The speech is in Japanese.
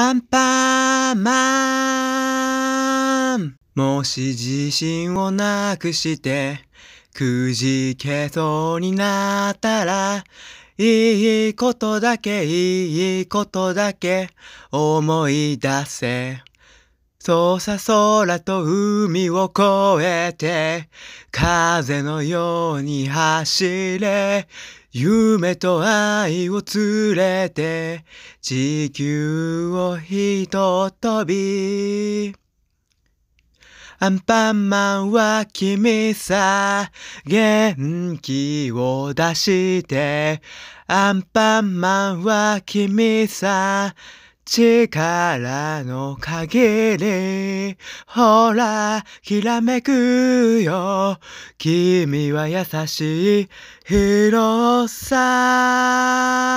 アンパーマンもし自信をなくしてくじけそうになったらいいことだけいいことだけ思い出せそうさ空と海を越えて風のように走れ夢と愛を連れて地球をひととびアンパンマンは君さ元気を出してアンパンマンは君さ力の限り、ほら、きらめくよ。君は優しい広さ。